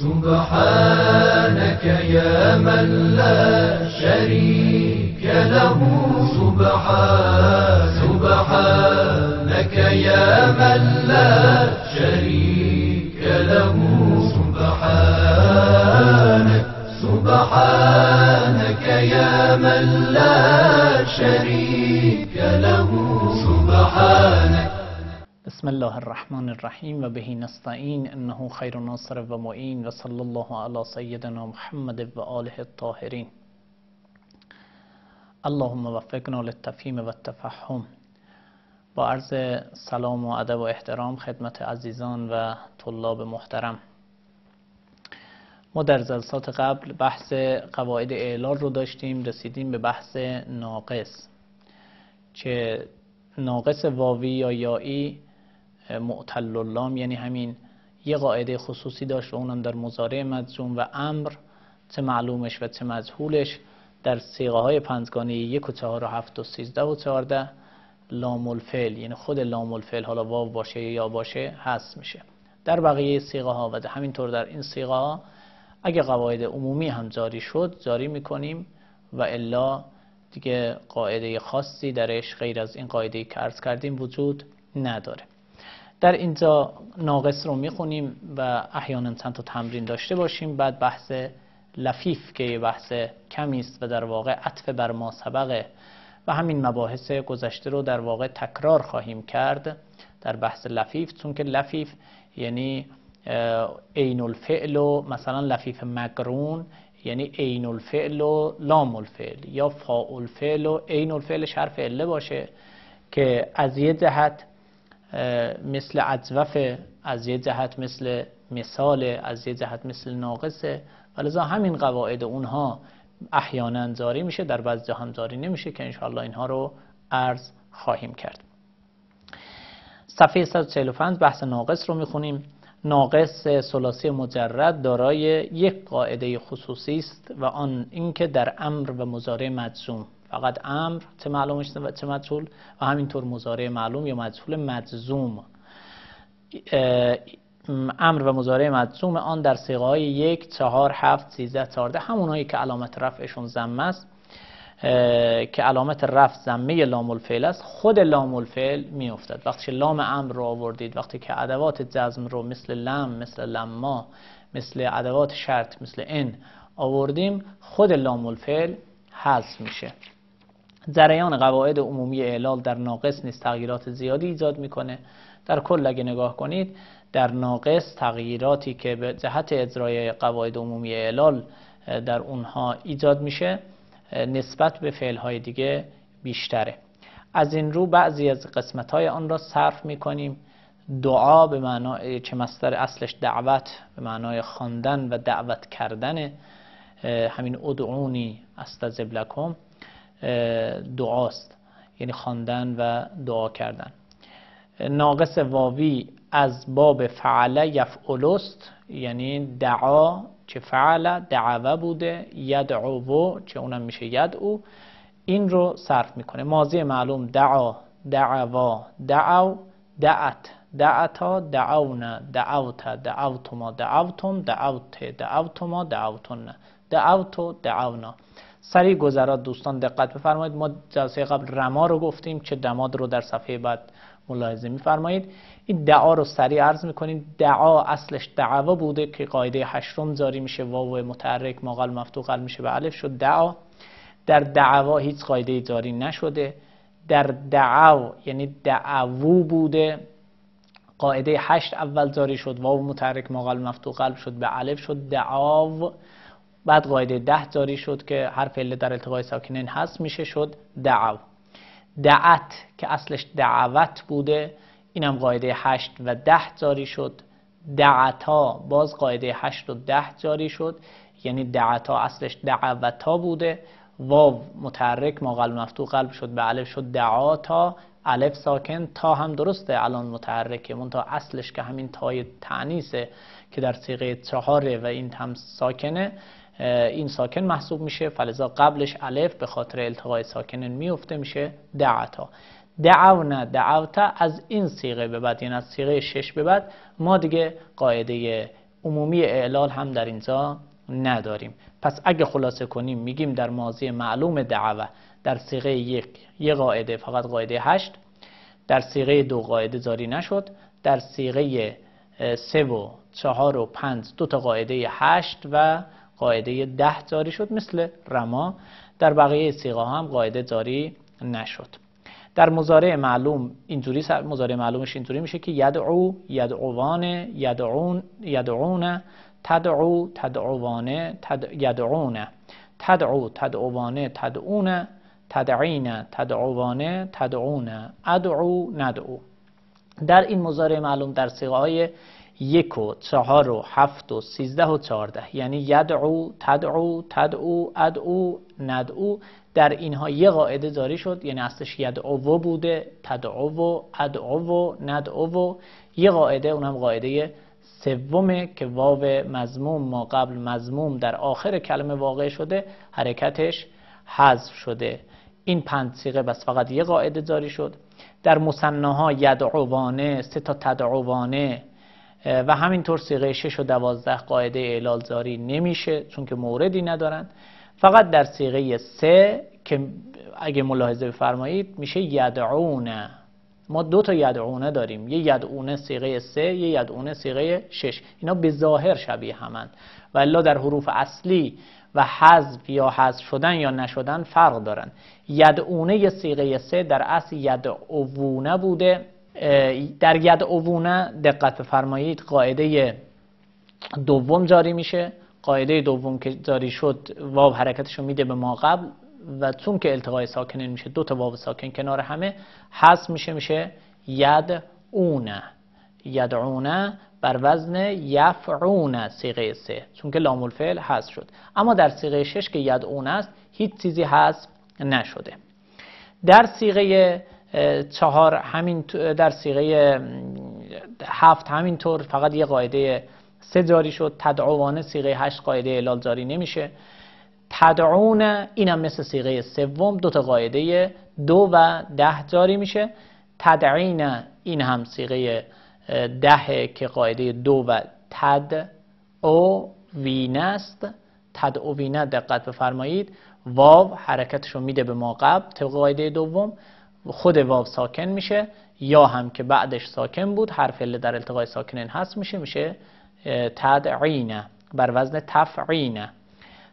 سبحانك يا من لا شريك له سبحان سبحانك يا من لا شريك له سبحانك سبحانك يا من لا شريك له بسم الله الرحمن الرحیم و بهی نستعین انه خیر ناصر و معین و صلی الله علی سیدنا محمد و آله الطاهرین اللهم وفقنا للتفهیم و با عرض سلام و ادب و احترام خدمت عزیزان و طلاب محترم ما در جلسات قبل بحث قواعد اعلال رو داشتیم رسیدیم به بحث ناقص که ناقص واوی یا یایی معتل اللام یعنی همین یه قاعده خصوصی داشت و اونم در مزارع مجزوم و امر چه معلومش و چه مجهولش در سیغه های پنجگانه یک و چهار و هفت و سیزده و چهارده لام الفعل یعنی خود لام الفعل حالا واو باشه یا باشه هست میشه در بقیه سیغه ها و همینطور در این سیغه ها اگه قواعد عمومی هم جاری شد جاری میکنیم و الا دیگه قاعده خاصی درش غیر از این قاعده که ارز کردیم وجود نداره در اینجا ناقص رو میخونیم و احیانا چند تا تمرین داشته باشیم بعد بحث لفیف که یه بحث کمی است و در واقع عطف بر ما سبقه و همین مباحث گذشته رو در واقع تکرار خواهیم کرد در بحث لفیف چون که لفیف یعنی عین الفعل و مثلا لفیف مقرون یعنی عین الفعل و لام الفعل یا فاعل الفعل و عین الفعل عله باشه که از یه جهت مثل اجوف از یه جهت مثل مثال از یه جهت مثل ناقصه ولذا همین قواعد اونها احیانا جاری میشه در بعض جهان جاری نمیشه که انشاءالله اینها رو عرض خواهیم کرد صفحه 145 بحث ناقص رو میخونیم ناقص سلاسی مجرد دارای یک قاعده خصوصی است و آن اینکه در امر و مزاره مجزوم فقط امر چه معلومش و چه مجهول و همینطور مزاره معلوم یا مجهول مجزوم امر و مزاره مجزوم آن در سیغه های یک چهار هفت سیزده چارده همونهایی که علامت رفعشون زمه است که علامت رفع زمه لام الفعل است خود لام الفعل می افتد وقتی لام امر رو آوردید وقتی که ادوات جزم رو مثل لم مثل لما مثل ادوات شرط مثل ان آوردیم خود لام الفعل حذف میشه زریان قواعد عمومی اعلال در ناقص نیست تغییرات زیادی ایجاد میکنه در کل اگه نگاه کنید در ناقص تغییراتی که به جهت اجرای قواعد عمومی اعلال در اونها ایجاد میشه نسبت به های دیگه بیشتره از این رو بعضی از قسمت های آن را صرف میکنیم دعا به معنای که مستر اصلش دعوت به معنای خواندن و دعوت کردن همین ادعونی از ذبلکم دعاست یعنی خواندن و دعا کردن ناقص واوی از باب فعله یفعلست یعنی دعا چه فعل دعوه بوده یدعو چه اونم میشه یدعو این رو صرف میکنه ماضی معلوم دعا دعوا دعو دعت دعتا دعونا دعوتا دعوتما دعوتم دعوت دعوتما دعوتن دعوتو دعونا سریع گذرا دوستان دقت بفرمایید ما جلسه قبل رما رو گفتیم چه دماد رو در صفحه بعد ملاحظه میفرمایید این دعا رو سریع عرض میکنیم دعا اصلش دعوا بوده که قاعده هشتم جاری میشه واو متحرک ماقل مفتوقل میشه به الف شد دعا در دعوا هیچ قاعده جاری نشده در دعو یعنی دعوو بوده قاعده هشت اول جاری شد واو متحرک ماقل قلب شد به الف شد دعاو بعد قاعده ده جاری شد که حرف فعل در التقای ساکنین هست میشه شد دعو دعت که اصلش دعوت بوده اینم قاعده هشت و ده جاری شد دعتا باز قاعده هشت و ده جاری شد یعنی دعتا اصلش دعوتا بوده واو متحرک ما قلب مفتوح قلب شد به علف شد دعاتا الف ساکن تا هم درسته الان متحرکه من تا اصلش که همین تای تانیسه که در سیغه چهاره و این هم ساکنه این ساکن محسوب میشه فلزا قبلش الف به خاطر التقای ساکن میفته میشه دعتا دعونا دعوتا از این سیغه به بعد یعنی از سیغه شش به بعد ما دیگه قاعده عمومی اعلال هم در اینجا نداریم پس اگه خلاصه کنیم میگیم در ماضی معلوم دعوه در سیغه یک یه قاعده فقط قاعده هشت در سیغه دو قاعده زاری نشد در سیغه سه و چهار و پنج دو تا قاعده هشت و قاعده ده جاری شد مثل رما در بقیه سیغه هم قاعده جاری نشد در مزارع معلوم اینجوری مزارع معلومش اینجوری میشه که یدعو یدعوان یدعون یدعون تدعو تدعوانه تد... تدعو تدعوانه تدعونه تدعین تدعوانه تدعونه ادعو ندعو در این مزارع معلوم در سیغه یک و چهار و هفت و سیزده و چهارده یعنی یدعو تدعو تدعو ادعو ندعو در اینها یه قاعده جاری شد یعنی اصلش یدعو بوده تدعو و ادعو ندعو یه قاعده اونم قاعده سومه که واو مزموم ما قبل مزموم در آخر کلمه واقع شده حرکتش حذف شده این پنج سیقه بس فقط یه قاعده جاری شد در ها یدعوانه سه تا تدعوانه و همینطور سیغه 6 و 12 قاعده اعلال زاری نمیشه چون که موردی ندارن فقط در سیغه 3 که اگه ملاحظه بفرمایید میشه یدعونه ما دو تا یدعونه داریم یه یدعونه سیغه 3 یه یدعونه سیغه 6 اینا به ظاهر شبیه همند و الا در حروف اصلی و حذف یا حذف شدن یا نشدن فرق دارن یدعونه سیغه 3 در اصل یدعونه بوده در ید اوونه دقت بفرمایید قاعده دوم جاری میشه قاعده دوم که جاری شد واو حرکتش رو میده به ما قبل و چون که التقای ساکنین میشه دو تا واو ساکن کنار همه حذف میشه میشه ید اونه یدعونه بر وزن یفعون سیغه سه چون که لام الفعل حذف شد اما در سیغه شش که یدعونه است هیچ چیزی حذف نشده در سیغه چهار همین در سیغه هفت همینطور فقط یه قاعده سه جاری شد تدعوانه سیغه هشت قاعده علال جاری نمیشه تدعونه اینم مثل سیغه سوم دوتا قاعده دو و ده جاری میشه تدعینه این هم سیغه ده که قاعده دو و تد او وین است تدعوینه دقت بفرمایید واو حرکتشو میده به ما قبل طبق قاعده دوم خود واو ساکن میشه یا هم که بعدش ساکن بود حرف ل در التقای ساکنین هست میشه میشه تدعینه بر وزن تفعینه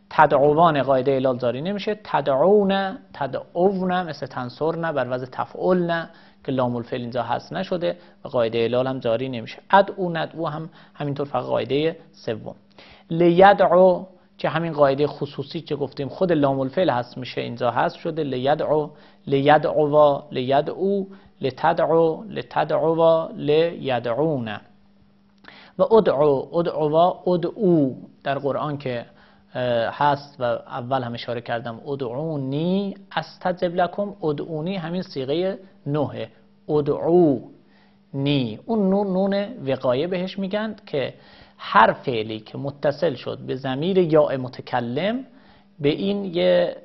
تدعوان قاعده علال جاری نمیشه تدعون تدعونه مثل تنصر نه بر وزن تفعل نه که لام الفعل اینجا هست نشده و قاعده علال هم جاری نمیشه ادعو ندعو هم همینطور فقط قاعده سوم لیدعو چه همین قاعده خصوصی که گفتیم خود لام الفعل هست میشه اینجا هست شده لیدعو لیدعوا لیدعو لتدعو لتدعوا لیدعون و ادعو ادعوا ادعو در قرآن که هست و اول هم اشاره کردم ادعونی استجب لکم ادعونی همین سیغه نوه ادعو نی اون نون نون وقایه بهش میگند که هر فعلی که متصل شد به زمیر یا متکلم به این یه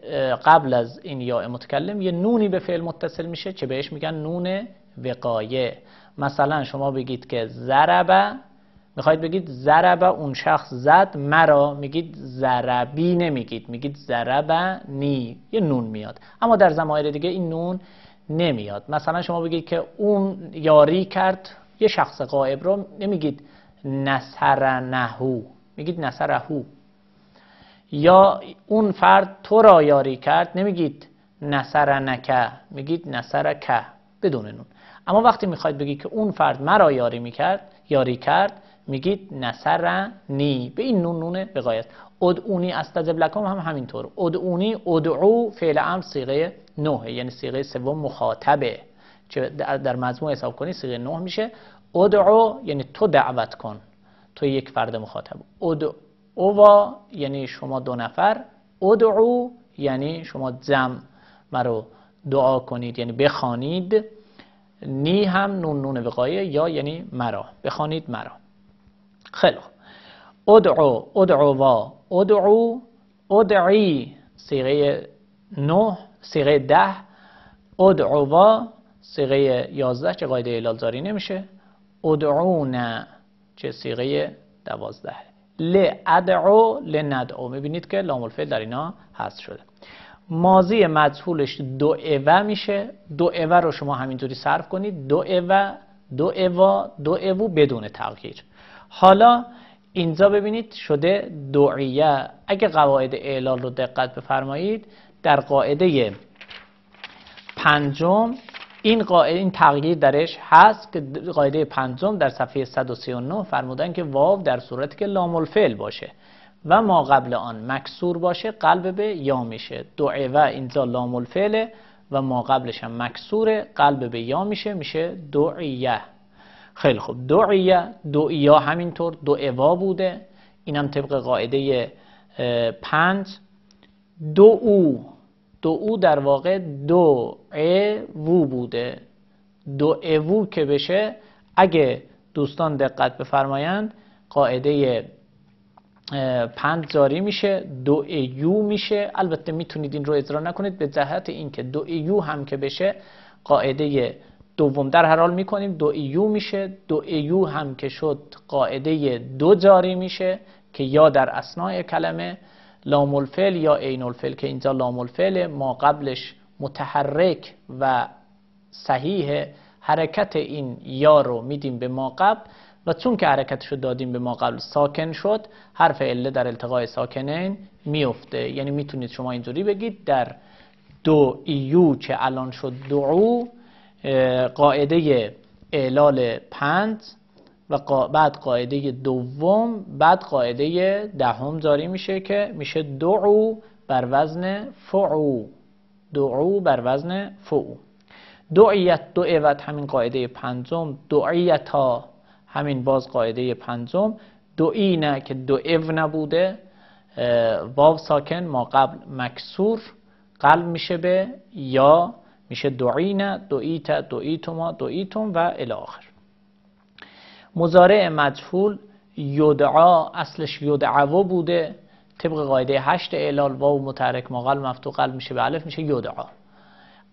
قبل از این یا متکلم یه نونی به فعل متصل میشه چه بهش میگن نون وقایه مثلا شما بگید که زربه میخواید بگید زربه اون شخص زد مرا میگید زربی نمیگید میگید زربه نی یه نون میاد اما در زمایر دیگه این نون نمیاد مثلا شما بگید که اون یاری کرد یه شخص قائب رو نمیگید نسرنهو میگید نسرهو یا اون فرد تو را یاری کرد نمیگید نسرنکه میگید نسرکه بدون نون اما وقتی میخواید بگید که اون فرد مرا یاری میکرد یاری کرد میگید نسرنی به این نون نون بقایت ادعونی استجب لکم هم همینطور ادعونی ادعو فعل امر سیغه نوه یعنی سیغه سوم مخاطبه که در مضمون حساب کنی سیغه نه میشه ادعو یعنی تو دعوت کن تو یک فرد مخاطب ادعوا یعنی شما دو نفر ادعو یعنی شما جمع مرا دعا کنید یعنی بخوانید نی هم نون نون وقایه یا یعنی مرا بخوانید مرا خیلی ادعو ادعوا ادعو ادعی سیغه نه سیغه ده ادعوا سیغه یازده چه قاعده الالزاری نمیشه ادعونا چه سیغه دوازده ل ادعو ل ندعو میبینید که لام الفعل در اینا هست شده ماضی مجهولش دو اوه میشه دو اوه رو شما همینطوری صرف کنید دو اوه دو اوا دو اوا بدون تغییر حالا اینجا ببینید شده دعیه اگه قواعد اعلال رو دقت بفرمایید در قاعده پنجم این این تغییر درش هست که قاعده پنجم در صفحه 139 فرمودن که واو در صورتی که لام الفعل باشه و ما قبل آن مکسور باشه قلب به یا میشه دو و اینجا لام الفعل و ما قبلش هم مکسوره قلب به یا میشه میشه دعیه خیلی خوب دعیه دعیا همینطور دعوا بوده اینم طبق قاعده پنج او. دو او در واقع دو بوده دو که بشه اگه دوستان دقت بفرمایند قاعده پند جاری میشه دو ایو میشه البته میتونید این رو اجرا نکنید به جهت اینکه دو ایو هم که بشه قاعده دوم در هر حال میکنیم دو ایو میشه دو ایو هم که شد قاعده دو جاری میشه که یا در اسنای کلمه لام الفعل یا عین که اینجا لام الفعل ما قبلش متحرک و صحیح حرکت این یا رو میدیم به ما قبل و چون که حرکتش رو دادیم به ما قبل ساکن شد حرف عله در التقای ساکنین میفته یعنی میتونید شما اینجوری بگید در دو ایو که الان شد دعو قاعده اعلال پند و بعد قاعده دوم بعد قاعده دهم جاری میشه که میشه دعو بر وزن فعو دعو بر وزن فعو دعیت دعوت همین قاعده پنجم دعیتا همین باز قاعده پنجم دعینه که دعو نبوده واو ساکن ما قبل مکسور قلب میشه به یا میشه دعینه دعیت دعیتما دعیتم و الی مزارع مجهول یدعا اصلش یدعو بوده طبق قاعده هشت اعلال واو متحرک مقل مفتوح قلب میشه به علف میشه یدعا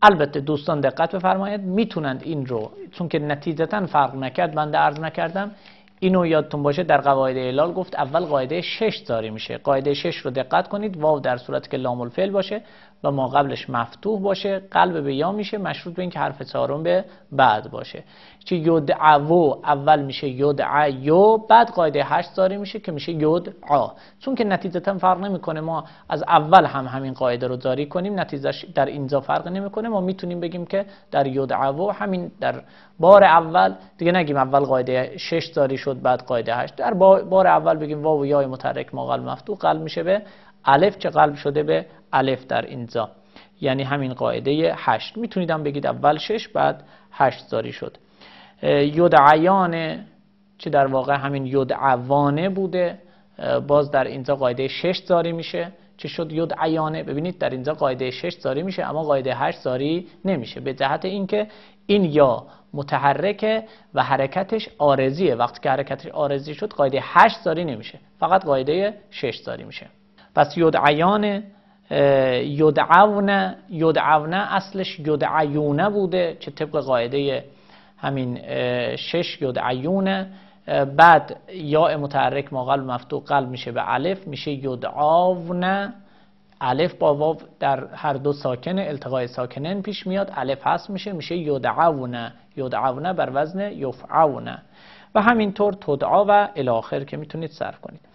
البته دوستان دقت بفرمایید میتونند این رو چون که نتیجتا فرق نکرد من عرض نکردم اینو یادتون باشه در قواعد اعلال گفت اول قاعده 6 داری میشه قاعده 6 رو دقت کنید واو در صورت که لام الفعل باشه و ما قبلش مفتوح باشه قلب به یا میشه مشروط به اینکه حرف چهارم به بعد باشه که یدعو اول میشه یدعیو بعد قاعده هشت داری میشه که میشه یدعا چون که نتیجتا فرق نمیکنه ما از اول هم همین قاعده رو جاری کنیم نتیجهش در اینجا فرق نمیکنه ما میتونیم بگیم که در یدعو همین در بار اول دیگه نگیم اول قاعده شش جاری شد بعد قاعده هشت در بار اول بگیم واو یای متحرک ما قلب مفتوح قلب میشه به الف چه قلب شده به الف در اینجا یعنی همین قاعده 8 میتونید هم بگید اول 6 بعد 8 زاری شد یدعیان چه در واقع همین عوانه بوده باز در اینجا قاعده 6 زاری میشه چه شد ید عیانه ببینید در اینجا قاعده 6 زاری میشه اما قاعده 8 زاری نمیشه به جهت اینکه این یا متحرکه و حرکتش آرزیه وقتی که حرکتش آرزی شد قاعده 8 زاری نمیشه فقط قاعده 6 زاری میشه پس یدعیان یدعونه یدعونه اصلش یدعیونه بوده که طبق قاعده همین شش یدعیونه بعد یا متحرک ما قلب قلب میشه به علف میشه یدعونه الف با واو در هر دو ساکن التقای ساکنن پیش میاد الف هست میشه میشه یدعونه یدعونه بر وزن یفعونه و همینطور تدعا و الاخر که میتونید صرف کنید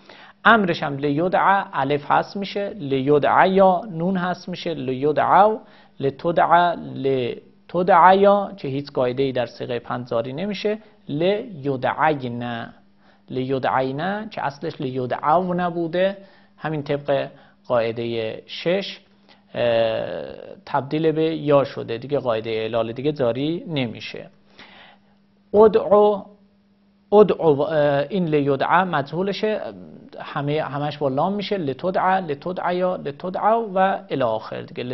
امرش هم ع الف هست میشه لیودع یا نون هست میشه لیودع لتدع لتدع یا که هیچ قاعده ای در سیغه پنزاری نمیشه ع نه، که اصلش لیودعو نبوده همین طبق قاعده شش تبدیل به یا شده دیگه قاعده اعلال دیگه زاری نمیشه ادعو ادعو این لیودعه مجهولشه همه همش با لام میشه لتدع لتدعیا لتدع و الی آخر دیگه و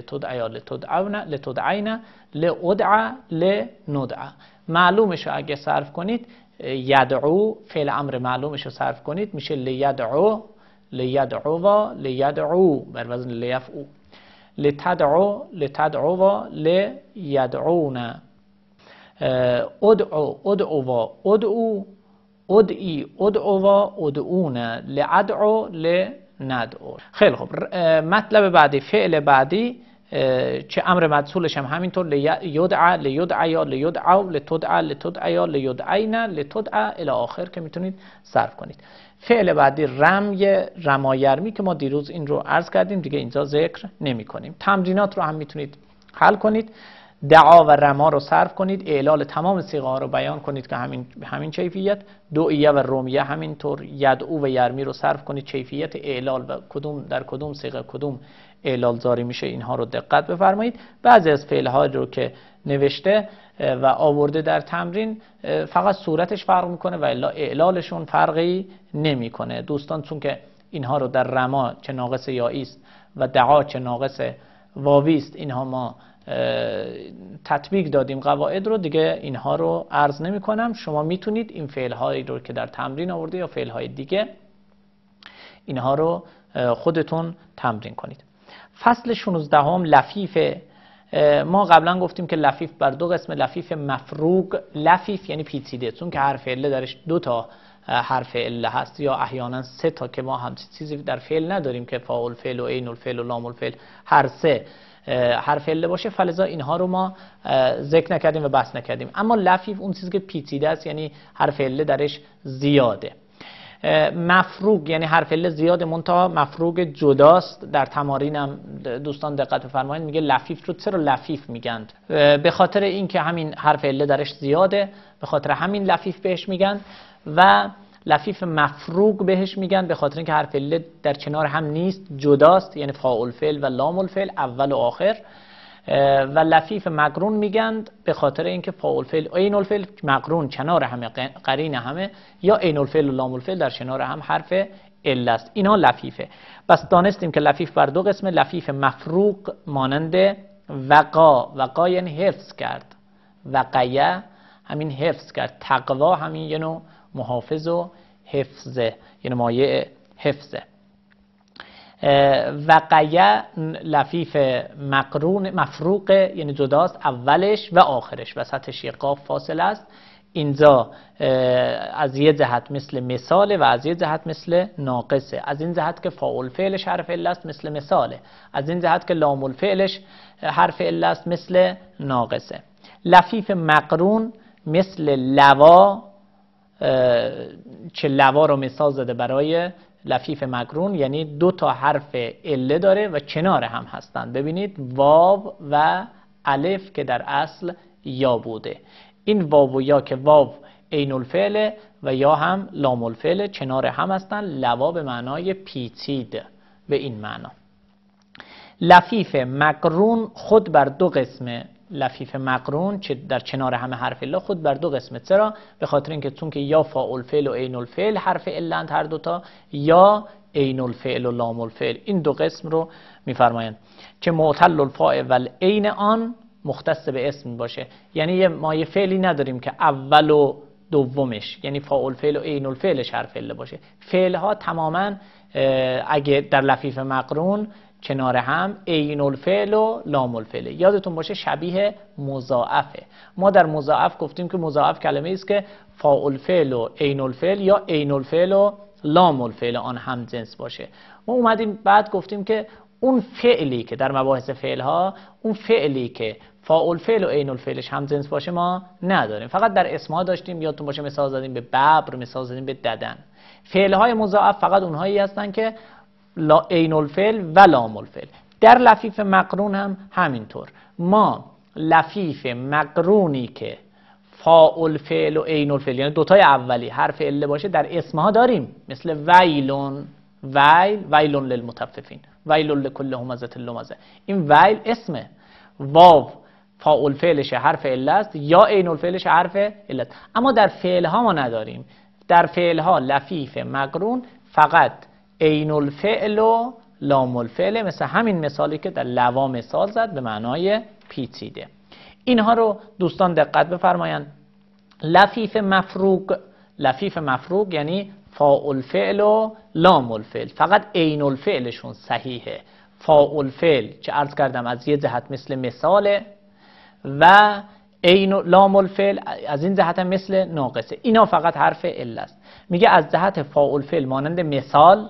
لتدعیا لتدعونا لتدعینا لادع لندع معلومش رو اگه صرف کنید یدعو فعل امر معلومش رو صرف کنید میشه لیدعو و لیدعو بر وزن لیفعو لتدعو لتدعوا نه ادعو و ادعو ادعی ادعوا ادعون لعدعو لندعو خیلی خوب مطلب بعدی فعل بعدی چه امر مدسولش هم همینطور لیدعا لیدعا یا لیدعو لتدعا لتدعا یا لیدعینا الی آخر که میتونید صرف کنید فعل بعدی رمی رمایرمی که ما دیروز این رو عرض کردیم دیگه اینجا ذکر نمی کنیم تمرینات رو هم میتونید حل کنید دعا و رما رو صرف کنید اعلال تمام سیغه ها رو بیان کنید که همین, همین چیفیت دوئیه و رومیه همینطور یدعو و یرمی رو صرف کنید چیفیت اعلال و کدوم در کدوم سیغه کدوم اعلال زاری میشه اینها رو دقت بفرمایید بعضی از فعل ها رو که نوشته و آورده در تمرین فقط صورتش فرق میکنه و اعلالشون فرقی نمیکنه دوستان چون که اینها رو در رما چه ناقص یا است و دعا چه ناقص واویست اینها ما تطبیق دادیم قواعد رو دیگه اینها رو عرض نمی کنم شما میتونید این فعل هایی رو که در تمرین آورده یا فعل های دیگه اینها رو خودتون تمرین کنید فصل 16 هم لفیفه ما قبلا گفتیم که لفیف بر دو قسم لفیف مفروق لفیف یعنی پیچیده چون که هر عله درش دو تا حرف عله هست یا احیانا سه تا که ما هم چیزی در فعل نداریم که فاعل فعل و عین الفعل و لام الفعل هر سه حرف عله باشه فلزا اینها رو ما ذکر نکردیم و بحث نکردیم اما لفیف اون چیزی که پیچیده است یعنی حرف عله درش زیاده مفروغ یعنی حرف ال زیاد منتها مفروق جداست در تمارینم دوستان دقت بفرمایید میگه لفیف رو چرا لفیف میگن به خاطر اینکه همین حرف عله درش زیاده به خاطر همین لفیف بهش میگن و لفیف مفروق بهش میگن به خاطر اینکه حرف ل در کنار هم نیست جداست یعنی فاعل فعل و لام الفعل اول و آخر و لفیف مقرون میگن به خاطر اینکه فاعل فعل عین الفعل مقرون کنار همه قرین همه یا عین الفعل و لام الفعل در کنار هم حرف ال است اینا لفیفه پس دانستیم که لفیف بر دو قسم لفیف مفروق مانند وقا وقا یعنی حفظ کرد وقیه همین حفظ کرد تقوا همین یه محافظ و حفظه یعنی مایع حفظه و قیه لفیف مقرون مفروق یعنی جداست اولش و آخرش وسط شیقاف فاصله است اینجا از یه جهت مثل مثاله و از یه جهت مثل ناقصه از این جهت که فاول فعلش حرف علت است مثل مثاله از این جهت که لام فعلش حرف علت است مثل ناقصه لفیف مقرون مثل لوا چه لوا رو مثال زده برای لفیف مکرون یعنی دو تا حرف اله داره و کنار هم هستند ببینید واو و الف که در اصل یا بوده این واو و یا که واو عین الفعل و یا هم لام الفعل کنار هم هستند لوا به معنای پیچید به این معنا لفیف مکرون خود بر دو قسمه لفیف مقرون چه در کنار همه حرف الله خود بر دو قسمت چرا به خاطر اینکه چون که یا فاعل فعل و عین الفعل حرف علند هر دوتا یا عین الفعل و لام الفعل این دو قسم رو میفرمایند که معتل الفاء و عین آن مختص به اسم باشه یعنی ما یه فعلی نداریم که اول و دومش یعنی فاعل فعل و عین الفعلش حرف عله باشه فعل ها تماما اگه در لفیف مقرون کنار هم عین الفعل و لام الفعل یادتون باشه شبیه مضاعفه ما در مضاعف گفتیم که مضاعف کلمه است که فاعل فعل و عین الفعل یا عین الفعل و لام الفعل آن هم جنس باشه ما اومدیم بعد گفتیم که اون فعلی که در مباحث فعل ها اون فعلی که فاعل فعل و عین الفعلش هم جنس باشه ما نداریم فقط در اسم داشتیم یادتون باشه مثال زدیم به ببر مثال زدیم به ددن فعل های مضاعف فقط اونهایی هستن که عین الفعل و لام الفعل در لفیف مقرون هم همینطور ما لفیف مقرونی که فا الفل و عین الفعل یعنی دوتای اولی حرف ال باشه در اسمها داریم مثل ویلون ویل ویلون للمتففین ویلون لکل همزت لمزه این ویل اسمه واو فا فعلش حرف ال است یا عین الفعلش حرف ال اما در فعل ها ما نداریم در فعل ها لفیف مقرون فقط عین الفعل و لام الفعل مثل همین مثالی که در لوا مثال زد به معنای پیچیده اینها رو دوستان دقت بفرمایند لفیف مفروق لفیف مفروق یعنی فا الفعل و لام الفعل فقط عین الفعلشون صحیحه فاالفعل الفعل که عرض کردم از یه جهت مثل مثاله و عین لام الفعل از این جهت مثل ناقصه اینا فقط حرف ال است میگه از جهت فاعل مانند مثال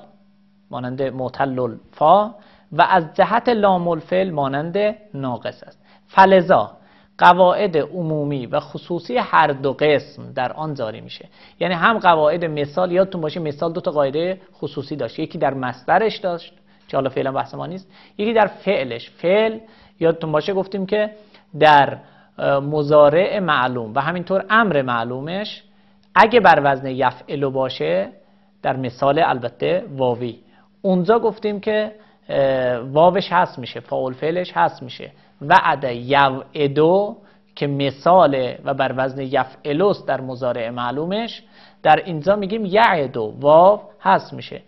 مانند معتل فا و از جهت لام الفعل مانند ناقص است فلزا قواعد عمومی و خصوصی هر دو قسم در آن جاری میشه یعنی هم قواعد مثال یادتون باشه مثال دو تا قاعده خصوصی داشت یکی در مصدرش داشت که حالا فعلا بحث ما نیست یکی در فعلش فعل یادتون باشه گفتیم که در مزارع معلوم و همینطور امر معلومش اگه بر وزن یفعلو باشه در مثال البته واوی اونجا گفتیم که واوش هست میشه فاول فعلش هست میشه وعد یوعدو که مثال و بر وزن یفعلوس در مزارع معلومش در اینجا میگیم یعدو واو هست میشه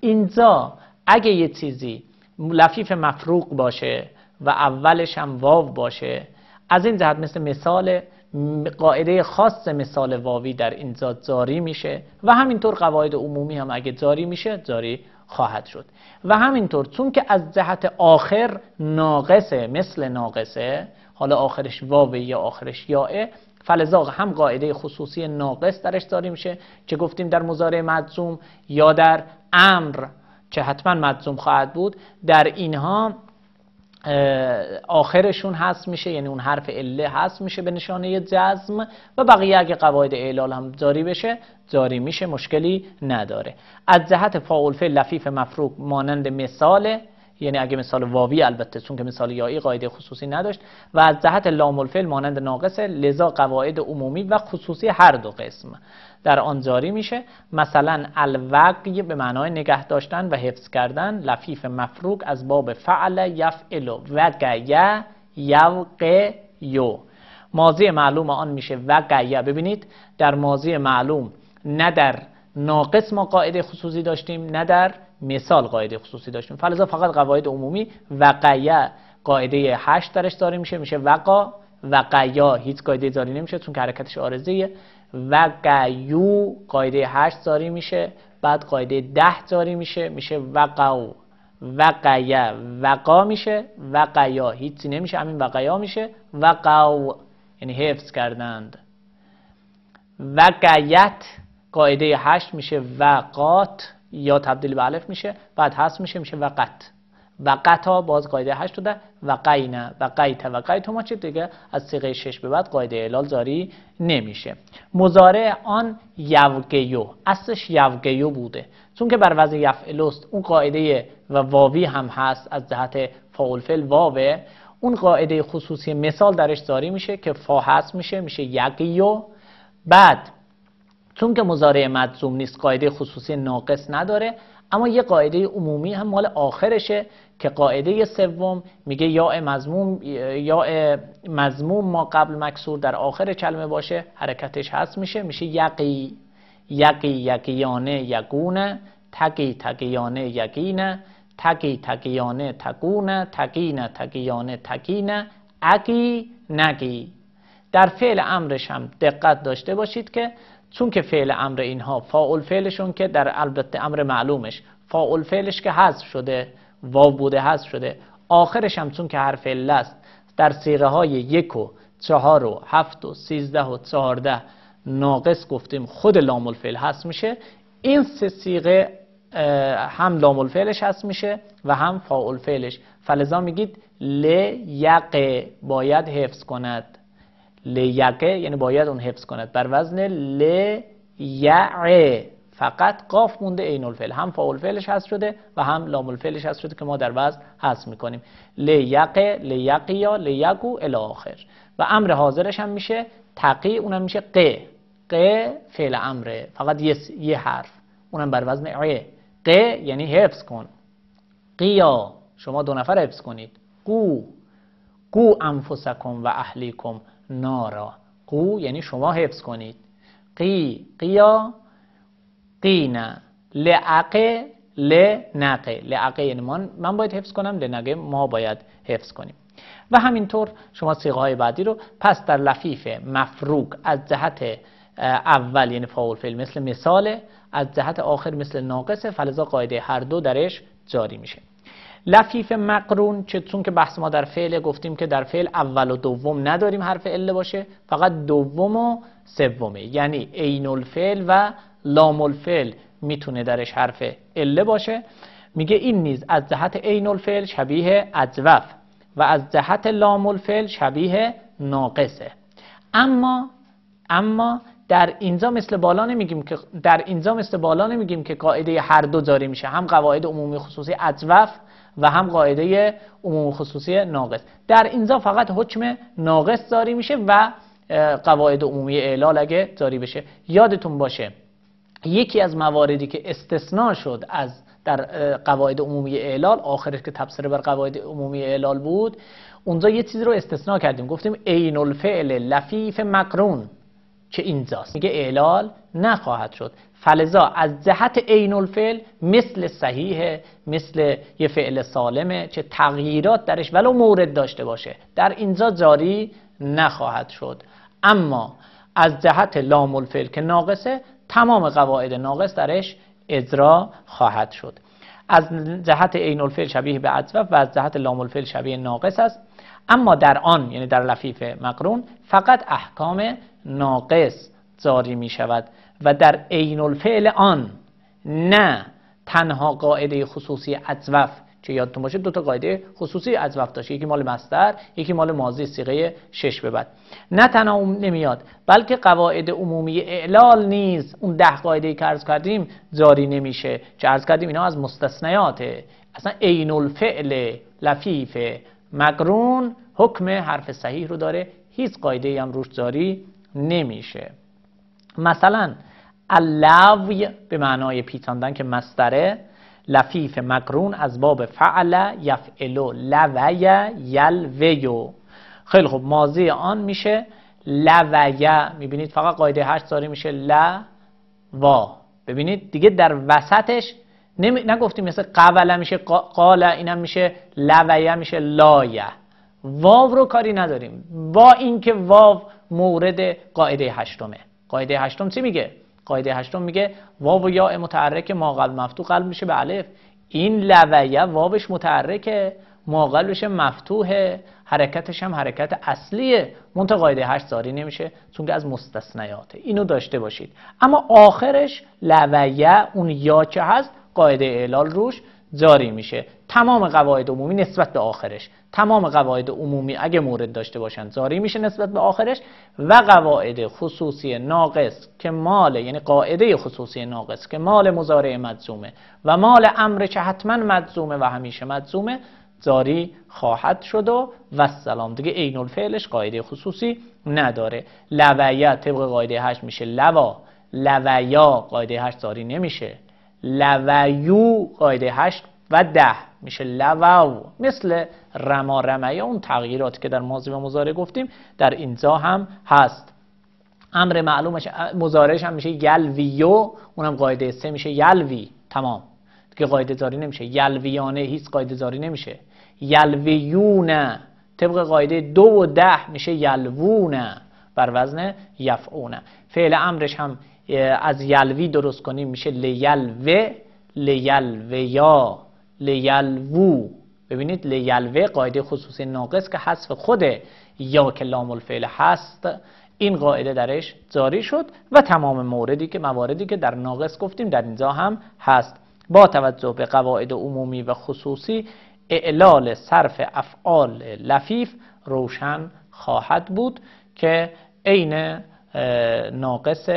اینجا اگه یه چیزی لفیف مفروق باشه و اولش هم واو باشه از این جهت مثل مثال قاعده خاص مثال واوی در اینجا جاری میشه و همینطور قواعد عمومی هم اگه جاری میشه جاری خواهد شد و همینطور چون که از جهت آخر ناقصه مثل ناقصه حالا آخرش واوه یا آخرش یاه فلزاق هم قاعده خصوصی ناقص درش داریم میشه که گفتیم در مزارع مجزوم یا در امر که حتما مجزوم خواهد بود در اینها آخرشون هست میشه یعنی اون حرف اله هست میشه به نشانه جزم و بقیه اگه قواعد اعلال هم جاری بشه داری میشه مشکلی نداره از جهت فاعل لفیف مفروق مانند مثاله یعنی اگه مثال واوی البته چون که مثال یایی قاعده خصوصی نداشت و از جهت لام الفعل مانند ناقصه لذا قواعد عمومی و خصوصی هر دو قسم در آن جاری میشه مثلا الوقی به معنای نگه داشتن و حفظ کردن لفیف مفروق از باب فعل یفعل وقی یوق یو ماضی معلوم آن میشه وقی ببینید در ماضی معلوم نه در ناقص ما قاعده خصوصی داشتیم نه در مثال قاعده خصوصی داشتیم فلزا فقط قواعد عمومی وقیه قاعده 8 درش داره میشه میشه وقا وقیا هیچ قاعده داری نمیشه چون که حرکتش عارضیه وقیو قاعده 8 داری میشه بعد قاعده 10 داری میشه میشه وقو وقیا وقا میشه وقیا هیچی نمیشه همین وقیا میشه وقو یعنی حفظ کردند وقیت قاعده 8 میشه وقات یا تبدیل به الف میشه بعد هست میشه میشه وقت و ها باز قاعده هشت شده و قینه و قیت و قیت ما چه دیگه از سیغه شش به بعد قاعده علال زاری نمیشه مزاره آن یوگیو اصلش یوگیو بوده چون که بر وضع یفعلوست اون قاعده و واوی هم هست از جهت فاولفل واوه اون قاعده خصوصی مثال درش جاری میشه که فا هست میشه میشه یقیو بعد چون که مزارع مجزوم نیست قاعده خصوصی ناقص نداره اما یه قاعده عمومی هم مال آخرشه که قاعده سوم میگه یا مضموم یا مضموم ما قبل مکسور در آخر کلمه باشه حرکتش هست میشه میشه یقی یقی یقیانه یقونه تقی تقیانه یقینه تقی تقیانه تقونه تقینه تقیانه تقینه اقی نقی در فعل امرش هم دقت داشته باشید که چون که فعل امر اینها فاعل فعلشون که در البته امر معلومش فاعل فعلش که حذف شده واو بوده حذف شده آخرش هم چون که حرف ال است در سیره های یک و چهار و هفت و سیزده و چهارده ناقص گفتیم خود لام الفعل هست میشه این سه سیغه هم لام الفعلش هست میشه و هم فاعل فعلش فلزا میگید ل یقه باید حفظ کند لیقه یعنی باید اون حفظ کند بر وزن لیعه فقط قاف مونده عین الفعل هم فاول فعلش هست شده و هم لام الفعلش هست شده که ما در وزن حذف میکنیم لیقه لیقیا لیقو الی آخر و امر حاضرش هم میشه تقی اونم میشه ق ق فعل امره فقط یه, یه حرف اونم بر وزن ع ق یعنی حفظ کن قیا شما دو نفر حفظ کنید قو قو انفسکم و اهلیکم نارا قو یعنی شما حفظ کنید قی قیا قینا لعقه لنقه لعقه یعنی من, من باید حفظ کنم لنقه ما باید حفظ کنیم و همینطور شما سیغه های بعدی رو پس در لفیف مفروق از جهت اول یعنی فاول فیل مثل مثاله از جهت آخر مثل ناقصه فلزا قاعده هر دو درش جاری میشه لفیف مقرون چون که بحث ما در فعل گفتیم که در فعل اول و دوم نداریم حرف عله باشه فقط دوم و سومه یعنی عین الفعل و لام الفعل میتونه درش حرف عله باشه میگه این نیز از جهت عین الفعل شبیه اجوف و از جهت لام الفعل شبیه ناقصه اما اما در اینجا مثل بالا نمیگیم که در اینجا مثل بالا نمیگیم که قاعده هر دو جاری میشه هم قواعد عمومی خصوصی اجوف و هم قاعده عموم خصوصی ناقص در اینجا فقط حکم ناقص جاری میشه و قواعد عمومی اعلال اگه جاری بشه یادتون باشه یکی از مواردی که استثناء شد از در قواعد عمومی اعلال آخرش که تبصره بر قواعد عمومی اعلال بود اونجا یه چیزی رو استثناء کردیم گفتیم عین الفعل لفیف مقرون که اینجاست میگه اعلال نخواهد شد فلزا از جهت عین الفعل مثل صحیح مثل یه فعل سالمه چه تغییرات درش ولو مورد داشته باشه در اینجا جاری نخواهد شد اما از جهت لام الفعل که ناقصه تمام قواعد ناقص درش اجرا خواهد شد از جهت عین الفعل شبیه به عطف و از جهت لام الفعل شبیه ناقص است اما در آن یعنی در لفیف مقرون فقط احکام ناقص جاری می شود و در عین الفعل آن نه تنها قاعده خصوصی اطوف که یادتون باشه دو تا قاعده خصوصی اطوف داشت یکی مال مستر یکی مال ماضی سیغه شش به بعد نه تنها نمیاد بلکه قواعد عمومی اعلال نیز اون ده قاعده که عرض کردیم جاری نمیشه چه عرض کردیم اینا از مستثنیاته اصلا عین الفعل لفیف مقرون حکم حرف صحیح رو داره هیچ قاعده هم روش جاری نمیشه مثلا اللوی به معنای پیتاندن که مستره لفیف مکرون از باب فعل یفعلو لوی یلویو خیلی خوب ماضی آن میشه لوی میبینید فقط قاعده هشت ساری میشه ل ببینید دیگه در وسطش نگفتیم مثل قوله میشه قاله اینم میشه لویه میشه لایه واو رو کاری نداریم با اینکه واو مورد قاعده هشتمه قاعده هشتم چی میگه قاعده هشتم میگه واو و یا متحرک ماقل مفتوح قلب میشه به الف این لویه واوش متحرکه ماقلش مفتوحه حرکتش هم حرکت اصلیه منتها قاعده هشت زاری نمیشه چون که از مستثنیاته اینو داشته باشید اما آخرش لویه اون یا چه هست قاعده اعلال روش جاری میشه تمام قواعد عمومی نسبت به آخرش تمام قواعد عمومی اگه مورد داشته باشن جاری میشه نسبت به آخرش و قواعد خصوصی ناقص که مال یعنی قاعده خصوصی ناقص که مال مزارع مجزومه و مال امر که حتما مجزومه و همیشه مجزومه جاری خواهد شد و سلام دیگه عین الفعلش قاعده خصوصی نداره لویا طبق قاعده هشت میشه لوا لویا قاعده هشت جاری نمیشه لویو قاعده هشت و ده میشه لوو مثل رما یا اون تغییراتی که در ماضی و مزاره گفتیم در اینجا هم هست امر معلومش مزارش هم میشه یلویو اونم قاعده سه میشه یلوی تمام که قاعده زاری نمیشه یلویانه هیچ قاعده زاری نمیشه یلویونه طبق قاعده دو و ده میشه یلوونه بر وزن یفعونه فعل امرش هم از یلوی درست کنیم میشه لیلوه یا لیلوو ببینید لیلوه قاعده خصوصی ناقص که حذف خود یا که لام الفعل هست این قاعده درش جاری شد و تمام موردی که مواردی که در ناقص گفتیم در اینجا هم هست با توجه به قواعد عمومی و خصوصی اعلال صرف افعال لفیف روشن خواهد بود که عین ناقص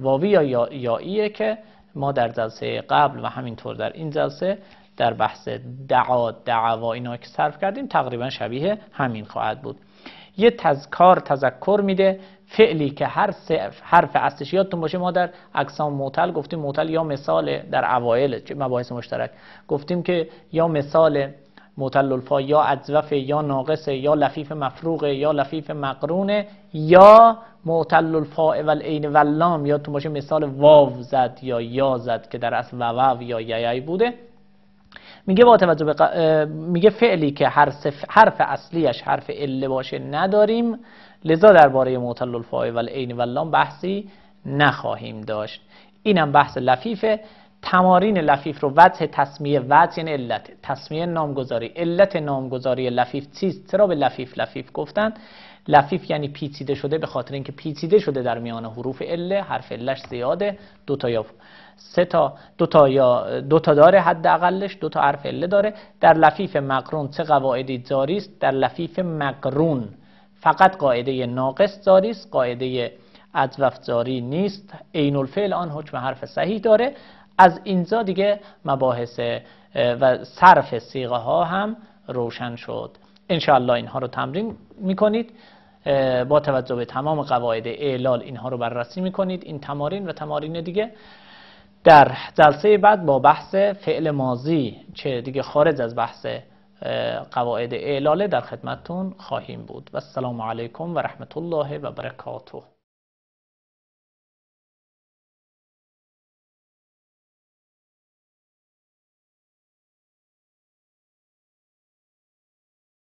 واوی یا یاییه که ما در جلسه قبل و همینطور در این جلسه در بحث دعا دعوا اینا که صرف کردیم تقریبا شبیه همین خواهد بود یه تذکار تذکر میده فعلی که هر حرف اصلش یادتون باشه ما در اقسام معتل گفتیم معتل یا مثال در اوایل مباحث مشترک گفتیم که یا مثال معتل الفا یا عزوف یا ناقص یا لفیف مفروغه یا لفیف مقرونه یا معتل الفاء و العین و یا تو باشه مثال واو زد یا یا زد که در اصل وو یا یایی بوده میگه با توجه میگه فعلی که حرف اصلیش حرف عله باشه نداریم لذا درباره معتل الفاء و العین و لام بحثی نخواهیم داشت اینم بحث لفیفه تمارین لفیف رو وضع تسمیه وضع یعنی علت تصمیه نامگذاری علت نامگذاری لفیف چیست چرا به لفیف لفیف گفتن لفیف یعنی پیچیده شده به خاطر اینکه پیچیده شده در میان حروف عله حرف الش زیاده دو تا یا سه تا دو تا یا دو تا داره حداقلش دو تا حرف عله داره در لفیف مقرون چه قواعدی جاری است در لفیف مقرون فقط قاعده ناقص جاری است قاعده عطف جاری نیست عین الفعل آن حکم حرف صحیح داره از اینجا دیگه مباحث و صرف سیغه ها هم روشن شد انشاءالله اینها رو تمرین میکنید با توجه به تمام قواعد اعلال اینها رو بررسی میکنید این تمارین و تمارین دیگه در جلسه بعد با بحث فعل ماضی چه دیگه خارج از بحث قواعد اعلاله در خدمتون خواهیم بود و السلام علیکم و رحمت الله و برکاته